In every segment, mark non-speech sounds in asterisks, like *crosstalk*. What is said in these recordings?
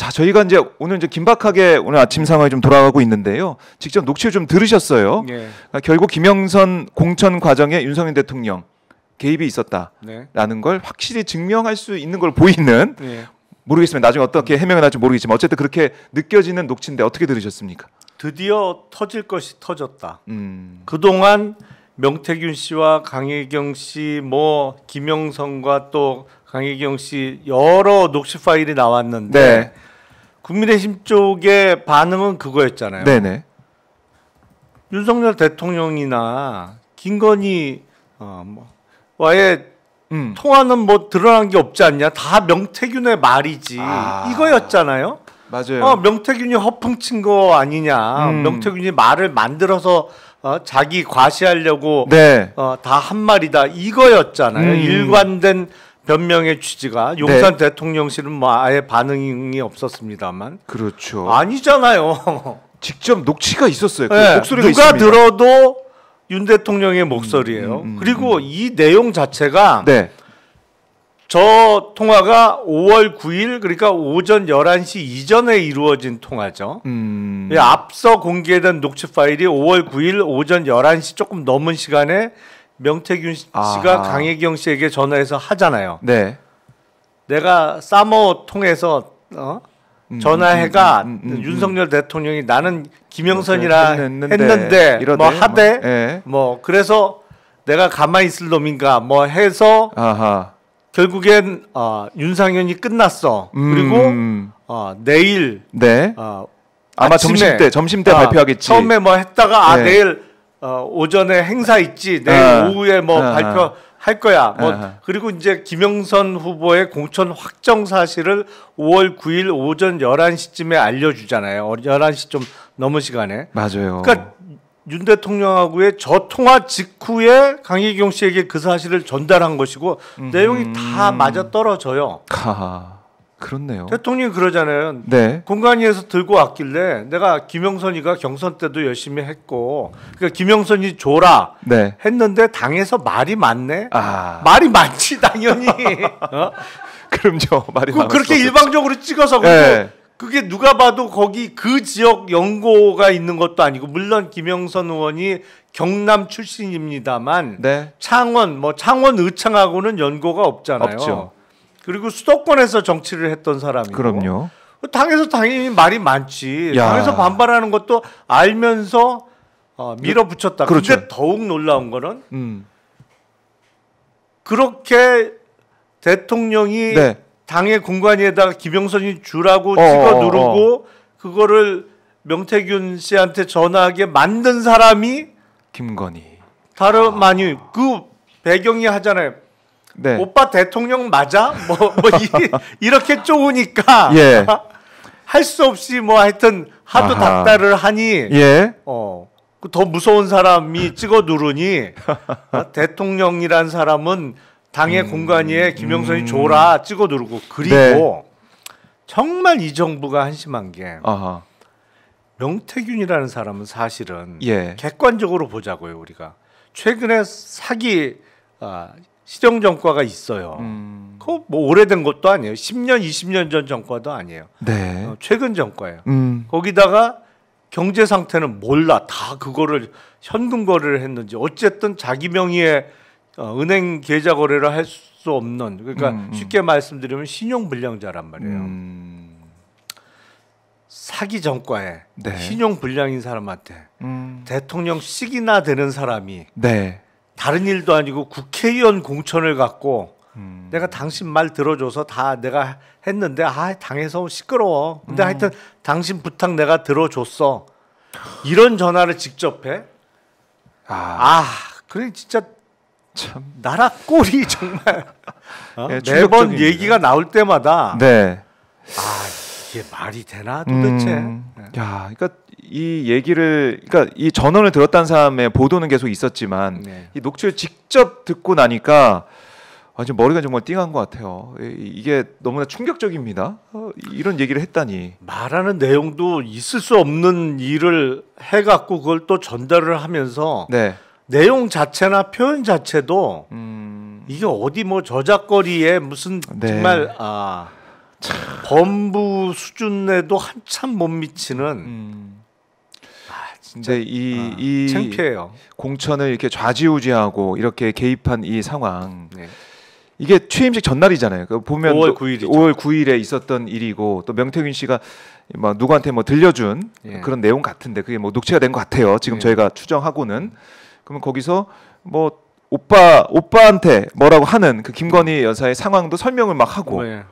자, 저희가 이제 오늘 이제 긴박하게 오늘 아침 상황이 좀 돌아가고 있는데요. 직접 녹취를 좀 들으셨어요. 예. 그러니까 결국 김영선 공천 과정에 윤석열 대통령 개입이 있었다라는 네. 걸 확실히 증명할 수 있는 걸 보이는 예. 모르겠습니다. 나중에 어떻게 해명을 할지 모르겠지만 어쨌든 그렇게 느껴지는 녹취인데 어떻게 들으셨습니까? 드디어 터질 것이 터졌다. 음. 그동안 명태균 씨와 강혜경 씨, 뭐 김영선과 또 강혜경 씨 여러 녹취 파일이 나왔는데 네. 국민의힘 쪽의 반응은 그거였잖아요. 네네. 윤석열 대통령이나 김건희 어뭐와의 음. 통화는 뭐 드러난 게 없지 않냐? 다 명태균의 말이지. 아. 이거였잖아요. 맞아요. 어, 명태균이 허풍친 거 아니냐? 음. 명태균이 말을 만들어서 어, 자기 과시하려고 네. 어, 다한 말이다. 이거였잖아요. 음. 일관된 변명의 취지가 네. 용산 네. 대통령실은 뭐 아예 반응이 없었습니다만 그렇죠. 아니잖아요. 직접 녹취가 있었어요. 그 네. 목소리가 누가 있습니다. 들어도 윤 대통령의 목소리예요. 음, 음, 음 그리고 음. 이 내용 자체가 네. 저 통화가 5월 9일 그러니까 오전 11시 이전에 이루어진 통화죠. 음. 예, 앞서 공개된 녹취 파일이 5월 9일 오전 11시 조금 넘은 시간에 명태균 아. 씨가 아하. 강혜경 씨에게 전화해서 하잖아요. 네. 내가 사모 통해서 어? 음, 전화해가 음 음, 음, 음, 음, 윤석열 대통령이 나는 김영선이라 네, 네, 했는데, 했는데 이러대, 뭐 하대 뭐, 예. 뭐, 그래서 내가 가만히 있을 놈인가 뭐 해서 아하. 결국엔 어, 윤상현이 끝났어 그리고 어, 내일 네. 어, 아마 점심 때 점심 때 아, 발표하겠지 처음에 뭐 했다가 아 네. 내일 어, 오전에 행사 있지 내일 어. 오후에 뭐 어. 네. 발표 할 거야. 뭐아 네. 그리고 이제 김영선 후보의 공천 확정 사실을 5월 9일 오전 11시쯤에 알려주잖아요. 11시 어, 좀 넘은 시간에. 맞아요. 그러니까 윤 대통령하고의 저 통화 직후에 강희경 씨에게 그 사실을 전달한 것이고 음 내용이 다 맞아 떨어져요. 그렇네요. 대통령이 그러잖아요. 네. 공간위에서 들고 왔길래 내가 김영선이가 경선 때도 열심히 했고 그러니까 김영선이 줘라 네. 했는데 당에서 말이 많네. 아. 말이 많지 당연히. *laughs* 어? 그럼요. 말이 많 그렇게 일방적으로 찍어서 네. 그게 누가 봐도 거기 그 지역 연고가 있는 것도 아니고 물론 김영선 의원이 경남 출신입니다만 네. 창원 뭐 창원 의창하고는 연고가 없잖아요. 없죠. 그리고 수도권에서 정치를 했던 사람이고 그럼요. 당에서 당연히 말이 많지. 야. 당에서 반발하는 것도 알면서 어, 밀어붙였다. 그렇죠. 더욱 놀라운 거는 음. 그렇게 대통령이 네. 당의 공간에다가 김영선이 주라고 어 찍어 어, 어. 누르고 어어. 그거를 명태균 씨한테 전화하게 만든 사람이 김건희. 다름 아니그 배경이 하잖아요. 네. 오빠 대통령 맞아? 뭐, 뭐 이, *laughs* 렇게 쪼으니까 예. *laughs* 할 수 없이 뭐 하여튼 하도 아하. 닥달을 하니 예. 어, 그 더 무서운 사람이 찍어 누르니 *laughs* 아, 대통령이란 사람은 당의 음, 공간이에 김영선이 음. 줘라 찍어 누르고 그리고 네. 정말 이 정부가 한심한 게 아하. 명태균이라는 사람은 사실은 예. 객관적으로 보자고요 우리가 최근에 사기 어, 실형 정과가 있어요. 음. 그거 뭐 오래된 것도 아니에요. 10년, 20년 전정과도 아니에요. 네. 어, 최근 정과예요 음. 거기다가 경제 상태는 몰라. 다 그거를 현금 거래를 했는지 어쨌든 자기 명의의 어, 은행 계좌 거래를 할 수 없는 그러니까 음, 음. 쉽게 말씀드리면 신용 불량자란 말이에요. 음. 사기 정과에 네. 신용 불량인 사람한테 음. 대통령시기나 되는 사람이 네. 다른 일도 아니고 국회의원 공천을 갖고 음. 내가 당신 말 들어줘서 다 내가 했는데 아 당해서 시끄러워. 근데 음. 하여튼 당신 부탁 내가 들어줬어. 이런 전화를 직접 해. 아, 아 그래 진짜 참 나라 꼴이 *laughs* 정말 어? 네, 매번 얘기가 나올 때마다 네. 아 이게 말이 되나 도대체. 음. 네. 야, 그러니까 이 얘기를 그러니까 이전원을 들었다는 사람의 보도는 계속 있었지만 네. 이 녹취를 직접 듣고 나니까 완전 아, 머리가 정말 띵한 것 같아요. 이게 너무나 충격적입니다. 어, 이런 얘기를 했다니. 말하는 내용도 있을 수 없는 일을 해갖고 그걸 또 전달을 하면서 네. 내용 자체나 표현 자체도 음... 이게 어디 뭐 저작거리에 무슨 네. 정말 아 참... 범부 수준에도 한참 못 미치는 음... 진짜 이, 아, 이 창피해요. 공천을 이렇게 좌지우지하고 이렇게 개입한 이 상황. 네. 이게 취임식 전날이잖아요. 그 보면 5월 9일 5월 9일에 있었던 일이고 또 명태균 씨가 막 뭐 누구한테 뭐 들려준 예. 그런 내용 같은데 그게 뭐 녹취가 된 것 같아요. 지금 예. 저희가 추정하고는 그러면 거기서 뭐 오빠 오빠한테 뭐라고 하는 그 김건희 여사의 상황도 설명을 막 하고 어, 예.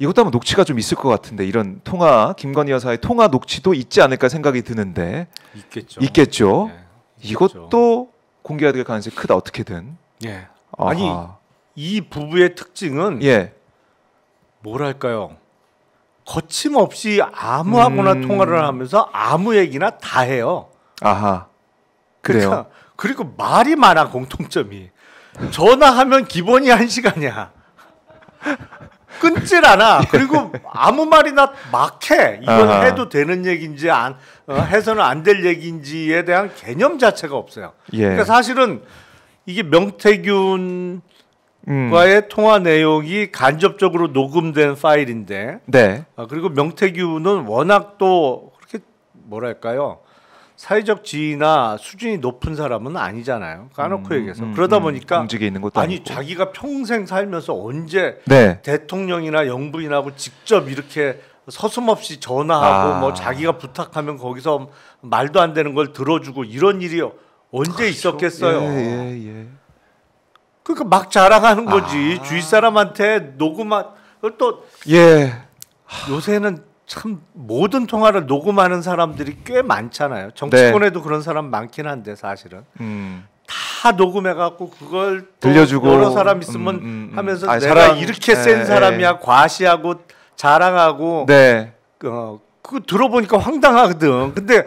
이것도 아마 녹취가 좀 있을 것 같은데 이런 통화 김건희 여사의 통화 녹취도 있지 않을까 생각이 드는데 있겠죠. 있겠죠. 네, 이것도 공개가 될 가능성이 크다 어떻게든. 예. 아 아니 이 부부의 특징은 예. 뭐랄까요? 거침없이 아무하고나 음... 통화를 하면서 아무 얘기나 다 해요. 아하. 그래요. 그러니까, 그리고 말이 많아 공통점이. 전화하면 기본이 한 시간이야. 끊질 않아. 그리고 아무 말이나 막 해. 이건 아하. 해도 되는 얘기인지 안 어, 해서는 안 될 얘기인지에 대한 개념 자체가 없어요. 예. 그러니까 사실은 이게 명태균 음. 과의 음. 통화 내용이 간접적으로 녹음된 파일인데, 네. 어, 그리고 명태균은 워낙 또 그렇게 뭐랄까요 사회적 지위나 수준이 높은 사람은 아니잖아요. 까놓고 음, 얘기해서 음, 그러다 음, 보니까 움직이 있는 것도 아니 아니고. 자기가 평생 살면서 언제 네. 대통령이나 영부인하고 직접 이렇게 서슴없이 전화하고 아. 뭐 자기가 부탁하면 거기서 말도 안 되는 걸 들어주고 이런 일이 언제 그 있었겠어요. 예, 예, 예. 그러니까 막 자랑하는 거지 아. 주위 사람한테 녹음한 또 예. 요새는 참 모든 통화를 녹음하는 사람들이 꽤 많잖아요. 정치권에도 네. 그런 사람 많긴 한데 사실은 음. 다 녹음해갖고 그걸 들려주고 여러 사람 있으면 음, 음, 음, 하면서 아니, 내가 사람, 이렇게 센 예, 사람이야 예. 과시하고 자랑하고 네. 어, 그 들어보니까 황당하거든. 근데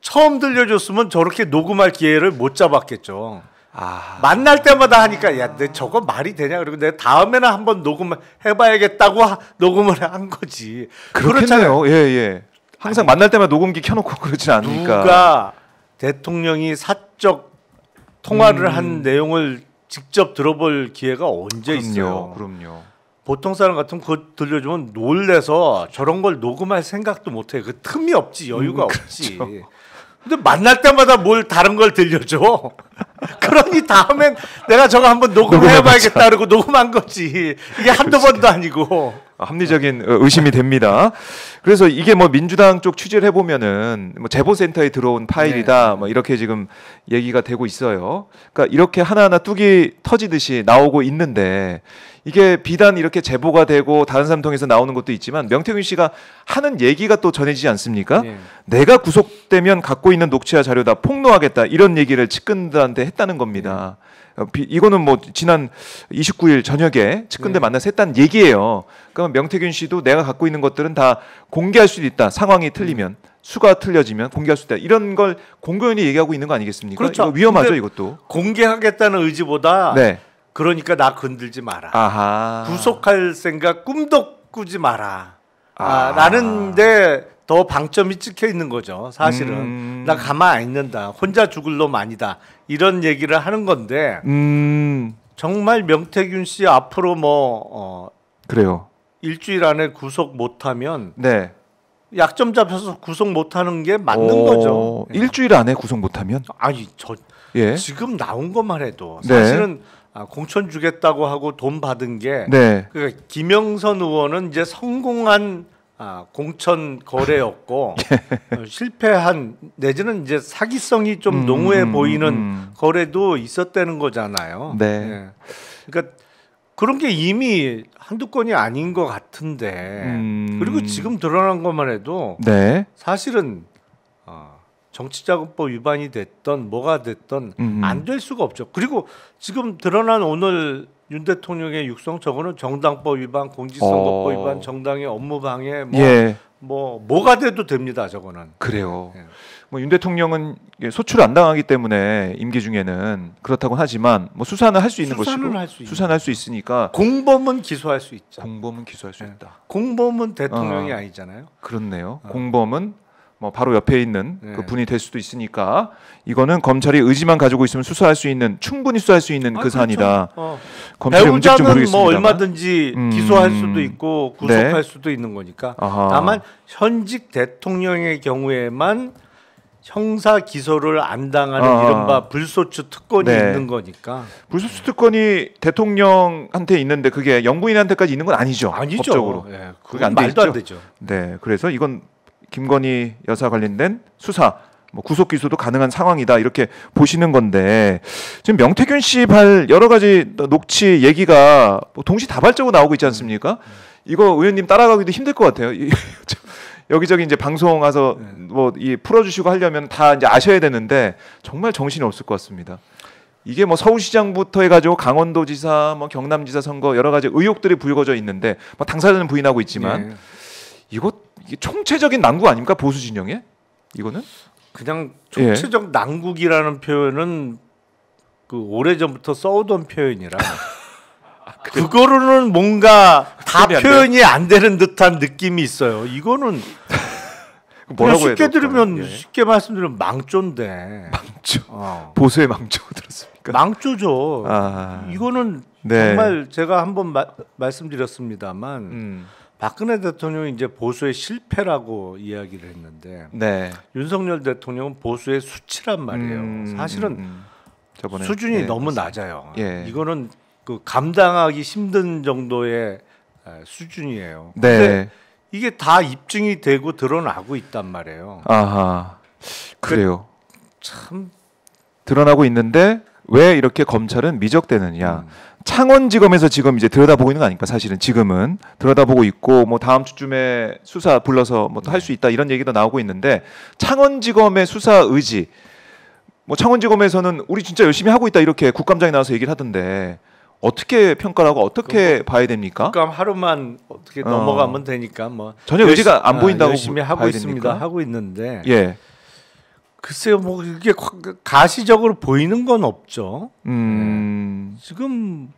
처음 들려줬으면 저렇게 녹음할 기회를 못 잡았겠죠. 아... 만날 때마다 하니까 야, 내 저거 말이 되냐? 그리고 내 다음에는 한번 녹음해 봐야겠다고 녹음을 한 거지. 그렇잖아요. 예, 예. 항상 아니, 만날 때마다 녹음기 켜 놓고 *laughs* 그러진 않으니까. 누가 대통령이 사적 통화를 음... 한 내용을 직접 들어볼 기회가 언제 그럼요, 있어요? 그럼요. 보통 사람 같은 그거 들려주면 놀래서 저런 걸 녹음할 생각도 못해. 그 틈이 없지, 여유가 음, 그렇죠. 없지. 근데 만날 때마다 뭘 다른 걸 들려줘. *laughs* 그러니 다음엔 내가 저거 한번 녹음해봐야겠다 그러고 녹음한 거지. 이게 한두 번도 아니고. 어, 합리적인 어, 의심이 됩니다. 그래서 이게 뭐 민주당 쪽 취재를 해보면은 뭐 제보센터에 들어온 파일이다 네. 뭐 이렇게 지금 얘기가 되고 있어요. 그러니까 이렇게 하나하나 뚝이 터지듯이 나오고 있는데 이게 비단 이렇게 제보가 되고 다른 사람 통해서 나오는 것도 있지만 명태균 씨가 하는 얘기가 또 전해지지 않습니까? 네. 내가 구속되면 갖고 있는 녹취와 자료 다 폭로하겠다 이런 얘기를 측근들한테 했다는 겁니다. 네. 어, 이거는 뭐 지난 29일 저녁에 측근들 네. 만나서 했다는 얘기예요. 그러면 명태균 씨도 내가 갖고 있는 것들은 다 공개할 수도 있다. 상황이 틀리면 음. 수가 틀려지면 공개할 수 있다. 이런 걸 공공연히 얘기하고 있는 거 아니겠습니까? 그렇죠. 위험하죠 이것도. 공개하겠다는 의지보다 네. 그러니까 나 건들지 마라. 아하. 구속할 생각 꿈도 꾸지 마라. 아, 라는데 아. 더 방점이 찍혀 있는 거죠. 사실은 음. 나 가만 안 있는다. 혼자 죽을 놈 아니다. 이런 얘기를 하는 건데 음. 정말 명태균 씨 앞으로 뭐 어, 그래요. 일주일 안에 구속 못하면 네. 약점 잡혀서 구속 못하는 게 맞는 오, 어, 거죠. 예. 일주일 안에 구속 못하면? 아니 저 예. 지금 나온 것만 해도 네. 사실은. 네. 아, 공천 주겠다고 하고 돈 받은 게 네. 그 그러니까 김영선 의원은 이제 성공한 아, 공천 거래였고 *laughs* 예. 실패한 내지는 이제 사기성이 좀 음, 농후해 음, 보이는 음. 거래도 있었다는 거잖아요. 네. 네. 그러니까 그런 게 이미 한두 건이 아닌 것 같은데 음. 그리고 지금 드러난 것만 해도 네. 사실은 어, 정치자금법 위반이 됐던 뭐가 됐던 음, 음. 안될 수가 없죠. 그리고 지금 드러난 오늘 윤 대통령의 육성 저거는 정당법 위반, 공직선거법 어... 위반, 정당의 업무 방해 뭐, 예. 뭐 뭐가 돼도 됩니다. 저거는 그래요. 예. 뭐윤 대통령은 소출 안 당하기 때문에 임기 중에는 그렇다고는 하지만 뭐 수사는 할 수 있는 수사는 것이고 할수 수사는 할수 있으니까 공범은 기소할 수 있죠. 공범은 기소할 수 예. 있다. 공범은 대통령이 어, 아니잖아요. 그렇네요. 어. 공범은 뭐 바로 옆에 있는 그 네. 그 분이 될 수도 있으니까 이거는 검찰이 의지만 가지고 있으면 수사할 수 있는 충분히 수사할 수 있는 아, 그 사안이다. 그렇죠. 어. 검찰이 움직일뭐 얼마든지 음. 기소할 수도 있고 네. 구속할 네. 수도 있는 거니까. 아하. 다만 현직 대통령의 경우에만 형사 기소를 안 당하는 아. 이른바 불소추 특권이 네. 있는 거니까. 불소추 특권이 대통령한테 있는데 그게 영부인한테까지 있는 건 아니죠. 아니죠. 법적으로. 네. 그게 안 말도 안 되죠. 네. 그래서 이건 김건희 여사 관련된 수사 뭐 구속 기소도 가능한 상황이다 이렇게 보시는 건데 지금 명태균 씨 발 여러 가지 녹취 얘기가 뭐 동시다발적으로 나오고 있지 않습니까? 이거 의원님 따라가기도 힘들 것 같아요. *laughs* 여기저기 이제 방송 와서 네. 뭐이 풀어주시고 하려면 다 이제 아셔야 되는데 정말 정신이 없을 것 같습니다. 이게 뭐 서울시장부터 해가지고 강원도지사, 뭐 경남지사 선거 여러 가지 의혹들이 불거져 있는데 뭐 당사자는 부인하고 있지만 예. 이것 이게 총체적인 난국 아닙니까 보수 진영에 이거는? 그냥 예. 총체적 예. 난국이라는 표현은 그 오래전부터 써오던 표현이라 *laughs* 아, 그거로는 뭔가 다 표현이 안 되는 듯한 느낌이 있어요. 이거는 *laughs* 뭐라고 쉽게 들으면 예. 쉽게 말씀드리면 망조인데 망조 어. 보수의 망조 들었습니까? 망조죠. 아. 이거는 네. 정말 제가 한번 말씀드렸습니다만 음. 박근혜 대통령이 이제 보수의 실패라고 이야기를 했는데 네. 윤석열 대통령은 보수의 수치란 말이에요. 음, 음 사실은 음, 음. 수준이 예, 너무 낮아요. 예. 이거는 그 감당하기 힘든 정도의 아, 수준이에요. 네. 근데 이게 다 입증이 되고 드러나고 있단 말이에요. 아하. 그 그래요. 참 드러나고 있는데 왜 이렇게 검찰은 미적대느냐. 음. 창원지검에서 지금 이제 들여다보고 있는 거 아닙니까? 사실은 지금은 들여다보고 있고 뭐 다음 주쯤에 수사 불러서 뭐 또 할수 네. 있다 이런 얘기도 나오고 있는데 창원지검의 수사 의지 뭐 창원지검에서는 우리 진짜 열심히 하고 있다 이렇게 국감장에 나와서 얘기를 하던데 어떻게 평가하고 어떻게 뭐 봐야 됩니까? 국감 하루만 어떻게 어. 넘어가면 어. 되니까 뭐 전혀 의지가 안 보인다고 아, 열심히 하고 있습니다. 하고 있는데 예. 글쎄요, 뭐 이게 가시적으로 보이는 건 없죠. 음. 네. 지금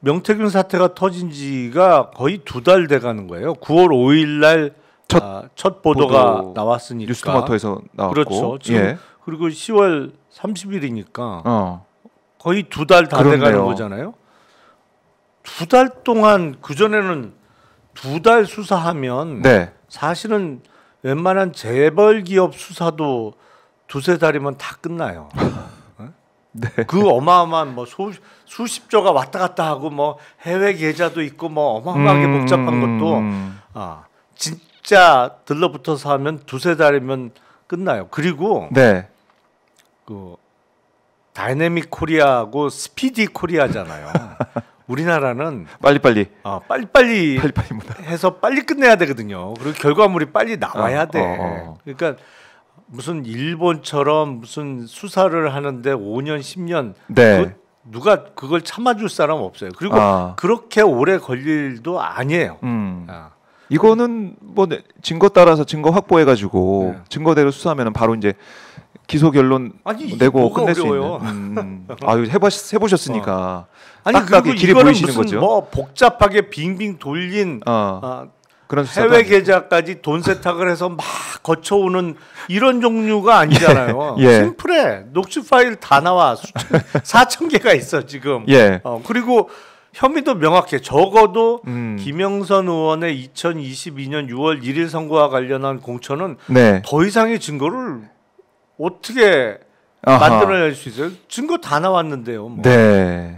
명태균 사태가 터진 지가 거의 두 달 돼가는 거예요. 9월 5일 날 첫, 아, 첫 보도가 보도 나왔으니까 뉴스토마토에서 나왔고 그렇죠. 지금 예. 그리고 10월 30일이니까 어. 거의 두 달 다 돼가는 거잖아요. 두 달 동안 그 전에는 두 달 수사하면 네. 사실은 웬만한 재벌 기업 수사도 두세 달이면 다 끝나요. *laughs* 네. 그 어마어마한 뭐 수, 수십조가 왔다 갔다 하고 뭐 해외 계좌도 있고 뭐 어마어마하게 음, 복잡한 것도 아 진짜 들러붙어서 하면 두세 달이면 끝나요. 그리고 네. 그 다이내믹 코리아하고 스피디 코리아잖아요. *laughs* 우리나라는 빨리빨리 어, 빨리빨리 빨리빨리 해서 빨리 끝내야 되거든요. 그리고 결과물이 빨리 나와야 아, 어, 돼. 어, 어, 그러니까 무슨 일본처럼 무슨 수사를 하는데 5년 10년 네. 그, 누가 그걸 참아줄 사람 없어요. 그리고 아. 그렇게 오래 걸릴 도 아니에요. 음. 아. 이거는 뭐 네, 증거 따라서 증거 확보해 가지고 네. 증거대로 수사하면 바로 이제 기소 결론 아니, 내고 끝낼 어려워요. 수 있는. 음. 음. 아유 해보 해보셨으니까. *laughs* 어. 아니 그리고 길이 보이시는 거죠. 뭐 복잡하게 빙빙 돌린 어, 어, 그런 해외 계좌까지 돈 세탁을 해서 막 거쳐오는 이런 종류가 아니잖아요. *laughs* 예. 예. 심플해. 녹취 파일 다 나와. 4천 *laughs* 개가 있어 지금. 예. 어, 그리고 혐의도 명확해. 적어도 음. 김영선 의원의 2022년 6월 1일 선거와 관련한 공천은 네. 더 이상의 증거를 어떻게 만들어낼 수 있어요? 증거 다 나왔는데요. 뭐. 네.